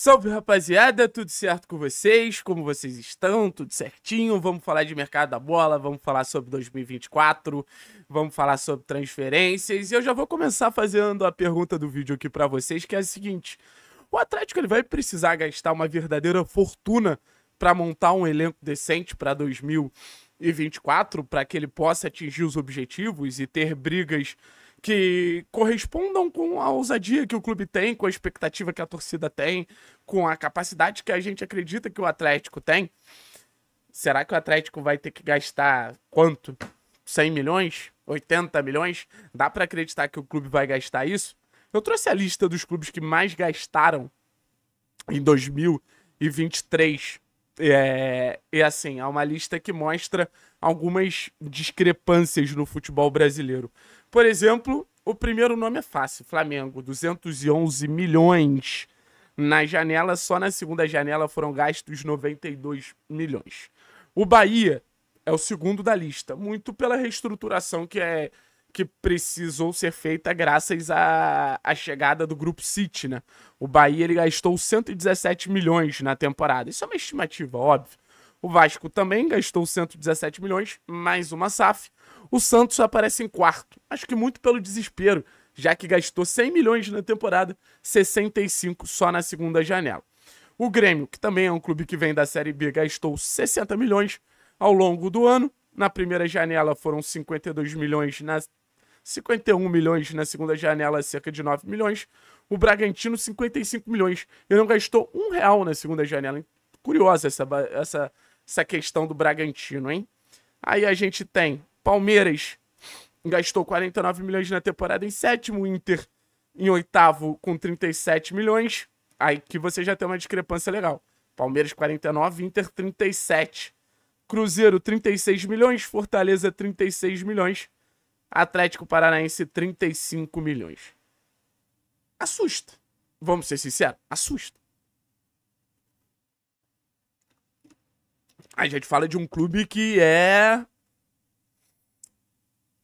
Salve rapaziada, tudo certo com vocês? Como vocês estão? Tudo certinho? Vamos falar de mercado da bola, vamos falar sobre 2024, vamos falar sobre transferências. E eu já vou começar fazendo a pergunta do vídeo aqui para vocês, que é a seguinte: o Atlético ele vai precisar gastar uma verdadeira fortuna para montar um elenco decente para 2024, para que ele possa atingir os objetivos e ter brigas que correspondam com a ousadia que o clube tem, com a expectativa que a torcida tem, com a capacidade que a gente acredita que o Atlético tem. Será que o Atlético vai ter que gastar quanto? 100 milhões? 80 milhões? Dá para acreditar que o clube vai gastar isso? Eu trouxe a lista dos clubes que mais gastaram em 2023. É, e assim, é uma lista que mostra algumas discrepâncias no futebol brasileiro. Por exemplo, o primeiro nome é fácil: Flamengo, 211 milhões. Na janela, só na segunda janela foram gastos 92 milhões. O Bahia é o segundo da lista, muito pela reestruturação que é que precisou ser feita graças à, à chegada do grupo City, né? O Bahia ele gastou 117 milhões na temporada. Isso é uma estimativa, óbvio. O Vasco também gastou 117 milhões, mais uma SAF. O Santos aparece em quarto, acho que muito pelo desespero, já que gastou 100 milhões na temporada, 65 só na segunda janela. O Grêmio, que também é um clube que vem da Série B, gastou 60 milhões ao longo do ano. Na primeira janela foram 52 milhões, na 51 milhões, na segunda janela cerca de 9 milhões. O Bragantino 55 milhões. Ele não gastou um real na segunda janela. Curiosa essa, essa, essa questão do Bragantino, hein? Aí a gente tem Palmeiras gastou 49 milhões na temporada em sétimo, Inter em oitavo com 37 milhões. Aí que você já tem uma discrepância legal. Palmeiras 49, Inter 37. Cruzeiro 36 milhões, Fortaleza 36 milhões, Atlético Paranaense 35 milhões. Assusta. Vamos ser sinceros, assusta. A gente fala de um clube que é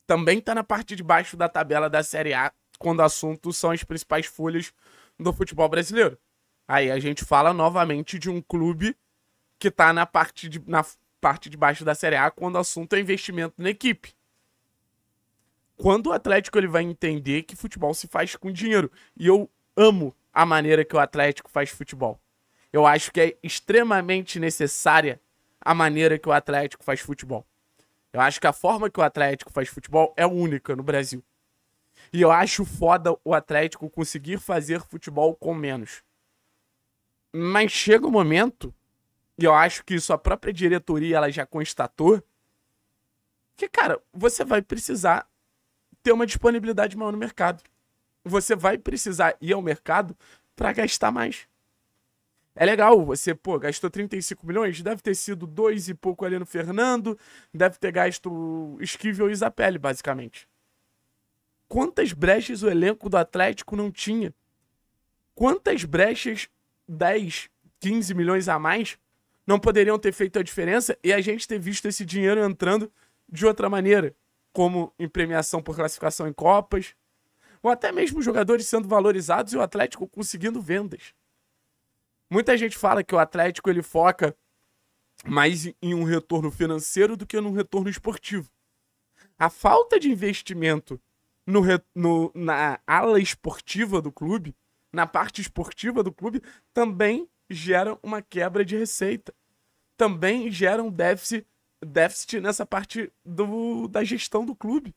também está na parte de baixo da tabela da Série A, quando o assunto são as principais folhas do futebol brasileiro. Aí a gente fala novamente de um clube que está na parte de, na parte de baixo da Série A quando o assunto é investimento na equipe. Quando o Atlético ele vai entender que futebol se faz com dinheiro. E eu amo a maneira que o Atlético faz futebol. Eu acho que é extremamente necessária a maneira que o Atlético faz futebol. Eu acho que a forma que o Atlético faz futebol é única no Brasil. E eu acho foda o Atlético conseguir fazer futebol com menos. Mas chega o um momento, e eu acho que isso a própria diretoria ela já constatou, que, cara, você vai precisar ter uma disponibilidade maior no mercado. Você vai precisar ir ao mercado para gastar mais é legal, você, pô, gastou 35 milhões, deve ter sido dois e pouco ali no Fernando, deve ter gasto Esquivel e Isapelli, basicamente. Quantas brechas o elenco do Atlético não tinha? Quantas brechas 10, 15 milhões a mais não poderiam ter feito a diferença e a gente ter visto esse dinheiro entrando de outra maneira, como em premiação por classificação em Copas, ou até mesmo jogadores sendo valorizados e o Atlético conseguindo vendas. Muita gente fala que o Atlético ele foca mais em um retorno financeiro do que num retorno esportivo. A falta de investimento no, no, na ala esportiva do clube, na parte esportiva do clube, também gera uma quebra de receita. Também gera um déficit, déficit nessa parte do, da gestão do clube.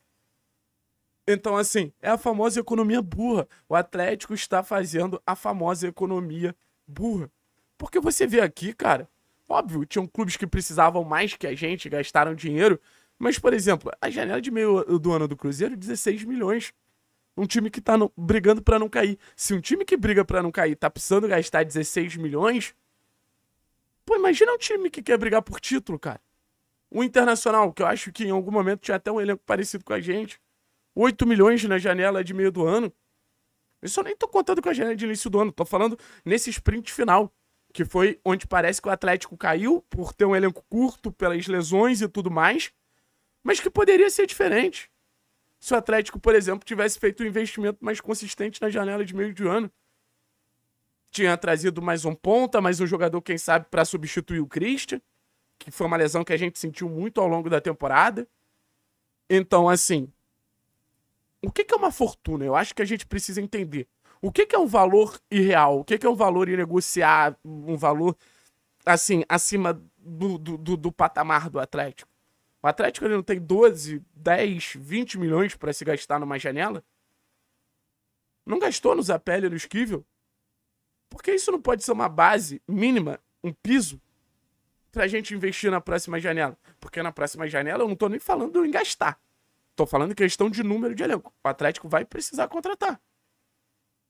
Então, assim, é a famosa economia burra. O Atlético está fazendo a famosa economia burra burra. Porque você vê aqui, cara, óbvio, tinham clubes que precisavam mais que a gente, gastaram dinheiro. Mas, por exemplo, a janela de meio do ano do Cruzeiro, 16 milhões. Um time que tá no, brigando para não cair. Se um time que briga para não cair tá precisando gastar 16 milhões. Pô, imagina um time que quer brigar por título, cara. O Internacional, que eu acho que em algum momento tinha até um elenco parecido com a gente. 8 milhões na janela de meio do ano. Isso eu nem tô contando com a janela de início do ano, tô falando nesse sprint final, que foi onde parece que o Atlético caiu por ter um elenco curto, pelas lesões e tudo mais, mas que poderia ser diferente. Se o Atlético, por exemplo, tivesse feito um investimento mais consistente na janela de meio de ano, tinha trazido mais um ponta, mais um jogador, quem sabe, para substituir o Christian, que foi uma lesão que a gente sentiu muito ao longo da temporada. Então, assim, o que, que é uma fortuna? Eu acho que a gente precisa entender. O que, que é um valor irreal? O que, que é um valor inegociável? Um valor, assim, acima do, do, do, do patamar do Atlético? O Atlético ele não tem 12, 10, 20 milhões para se gastar numa janela? Não gastou no Zapelli e no Esquivel? Porque isso não pode ser uma base mínima, um piso, pra gente investir na próxima janela. Porque na próxima janela eu não tô nem falando em gastar. Tô falando em questão de número de elenco. O Atlético vai precisar contratar.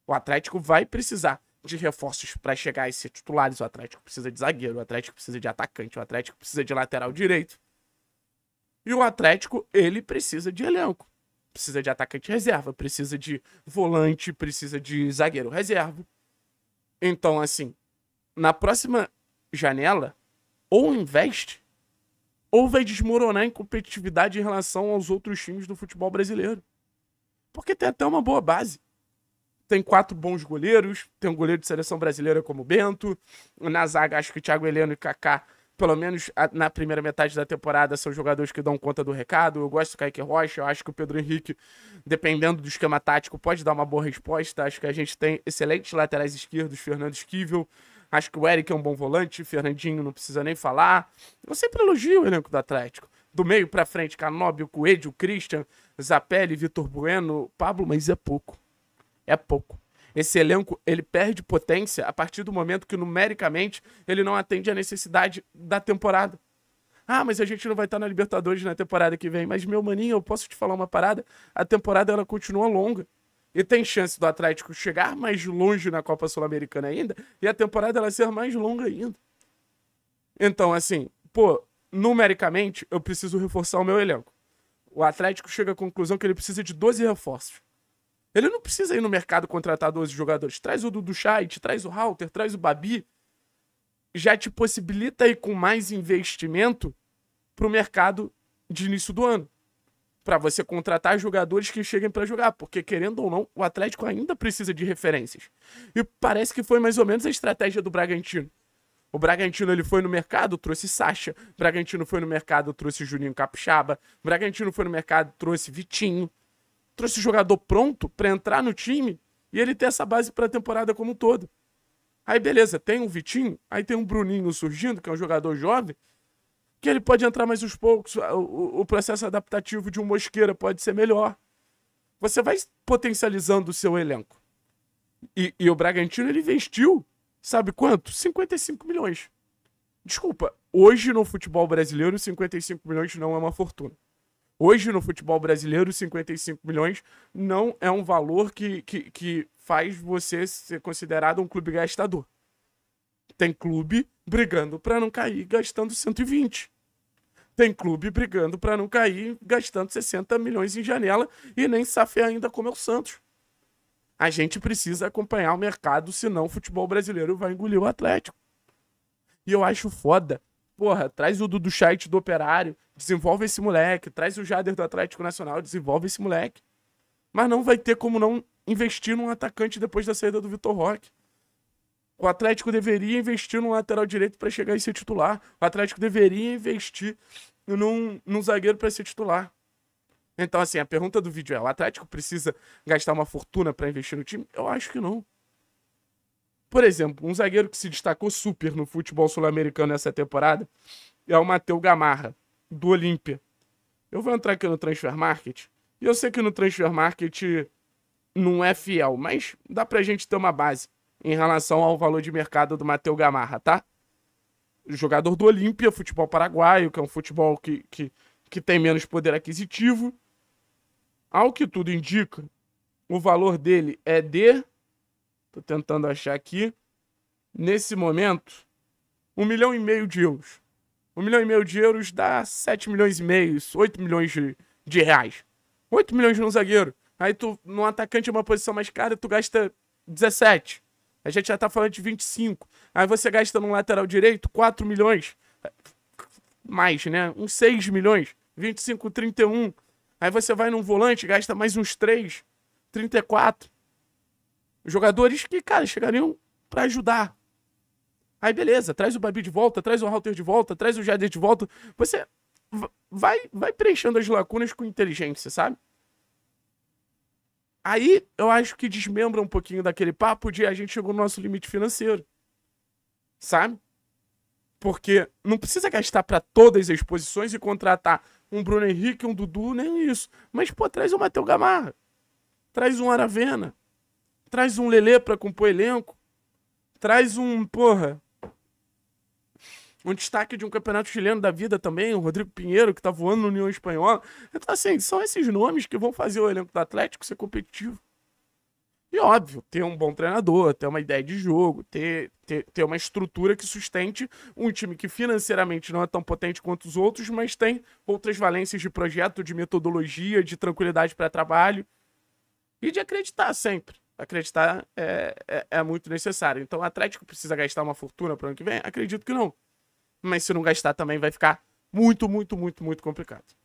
O Atlético vai precisar de reforços para chegar e ser titulares. O Atlético precisa de zagueiro, o Atlético precisa de atacante, o Atlético precisa de lateral direito. E o Atlético, ele precisa de elenco. Precisa de atacante reserva, precisa de volante, precisa de zagueiro reserva. Então, assim, na próxima janela, ou investe ou vai desmoronar em competitividade em relação aos outros times do futebol brasileiro. Porque tem até uma boa base. Tem quatro bons goleiros, tem um goleiro de seleção brasileira como Bento, na zaga acho que Thiago Heleno e Kaká, pelo menos na primeira metade da temporada, são jogadores que dão conta do recado. Eu gosto do Kaique Rocha, eu acho que o Pedro Henrique, dependendo do esquema tático, pode dar uma boa resposta. Acho que a gente tem excelentes laterais esquerdos, Fernando Esquivel, Acho que o Eric é um bom volante, Fernandinho não precisa nem falar. Eu sempre elogio o elenco do Atlético. Do meio para frente, Canóbio, Coelho, Christian, Zapelli, Vitor Bueno, Pablo, mas é pouco. É pouco. Esse elenco, ele perde potência a partir do momento que numericamente ele não atende a necessidade da temporada. Ah, mas a gente não vai estar na Libertadores na temporada que vem. Mas, meu maninho, eu posso te falar uma parada? A temporada ela continua longa e tem chance do Atlético chegar mais longe na Copa Sul-Americana ainda e a temporada ela ser mais longa ainda. Então, assim, pô, numericamente eu preciso reforçar o meu elenco. O Atlético chega à conclusão que ele precisa de 12 reforços. Ele não precisa ir no mercado contratar 12 jogadores. Traz o Dudu Scheidt, traz o Halter, traz o Babi. Já te possibilita ir com mais investimento pro mercado de início do ano para você contratar jogadores que cheguem para jogar, porque querendo ou não, o Atlético ainda precisa de referências. E parece que foi mais ou menos a estratégia do Bragantino. O Bragantino ele foi no mercado, trouxe Sacha. O Bragantino foi no mercado, trouxe Juninho Capixaba. O Bragantino foi no mercado, trouxe Vitinho. Trouxe jogador pronto para entrar no time e ele ter essa base para a temporada como um todo. Aí beleza, tem um Vitinho, aí tem um Bruninho surgindo, que é um jogador jovem, que ele pode entrar mais uns poucos, o, o processo adaptativo de um Mosqueira pode ser melhor. Você vai potencializando o seu elenco. E, e o Bragantino ele investiu, sabe quanto? 55 milhões. Desculpa, hoje no futebol brasileiro 55 milhões não é uma fortuna. Hoje no futebol brasileiro 55 milhões não é um valor que, que, que faz você ser considerado um clube gastador. Tem clube brigando para não cair gastando 120. Tem clube brigando para não cair gastando 60 milhões em janela e nem safé ainda como é o Santos. A gente precisa acompanhar o mercado, senão o futebol brasileiro vai engolir o Atlético. E eu acho foda. Porra, traz o Dudu Scheidt do Operário, desenvolve esse moleque, traz o Jader do Atlético Nacional, desenvolve esse moleque. Mas não vai ter como não investir num atacante depois da saída do Vitor Roque. O Atlético deveria investir no lateral direito para chegar e ser titular. O Atlético deveria investir num, num zagueiro para ser titular. Então, assim, a pergunta do vídeo é: o Atlético precisa gastar uma fortuna para investir no time? Eu acho que não. Por exemplo, um zagueiro que se destacou super no futebol sul-americano nessa temporada é o Matheus Gamarra, do Olímpia. Eu vou entrar aqui no Transfer Market. E eu sei que no Transfer Market não é fiel, mas dá pra gente ter uma base em relação ao valor de mercado do Mateu Gamarra, tá? Jogador do Olímpia, futebol paraguaio, que é um futebol que, que, que tem menos poder aquisitivo. Ao que tudo indica, o valor dele é de. Tô tentando achar aqui. Nesse momento, um milhão e meio de euros. Um milhão e meio de euros dá 7 milhões e meio, 8 milhões de, de reais. 8 milhões num zagueiro. Aí tu, num atacante é uma posição mais cara, tu gasta 17. A gente já tá falando de 25. Aí você gasta no lateral direito 4 milhões. Mais, né? Uns 6 milhões. 25, 31. Aí você vai num volante, gasta mais uns 3. 34. Jogadores que, cara, chegariam para ajudar. Aí beleza, traz o Babi de volta, traz o Halter de volta, traz o Jader de volta. Você vai, vai preenchendo as lacunas com inteligência, sabe? Aí eu acho que desmembra um pouquinho daquele papo de a gente chegou no nosso limite financeiro. Sabe? Porque não precisa gastar para todas as posições e contratar um Bruno Henrique, um Dudu, nem isso. Mas, pô, traz um Matheus Gamarra. Traz um Aravena. Traz um Lelê pra compor elenco. Traz um, porra, um destaque de um campeonato chileno da vida também, o Rodrigo Pinheiro, que tá voando no União Espanhola. Então, assim, são esses nomes que vão fazer o elenco do Atlético ser competitivo. E óbvio, ter um bom treinador, ter uma ideia de jogo, ter, ter, ter uma estrutura que sustente um time que financeiramente não é tão potente quanto os outros, mas tem outras valências de projeto, de metodologia, de tranquilidade para trabalho e de acreditar sempre. Acreditar é, é, é muito necessário. Então, o Atlético precisa gastar uma fortuna para o ano que vem? Acredito que não. Mas se não gastar também vai ficar muito, muito, muito, muito complicado.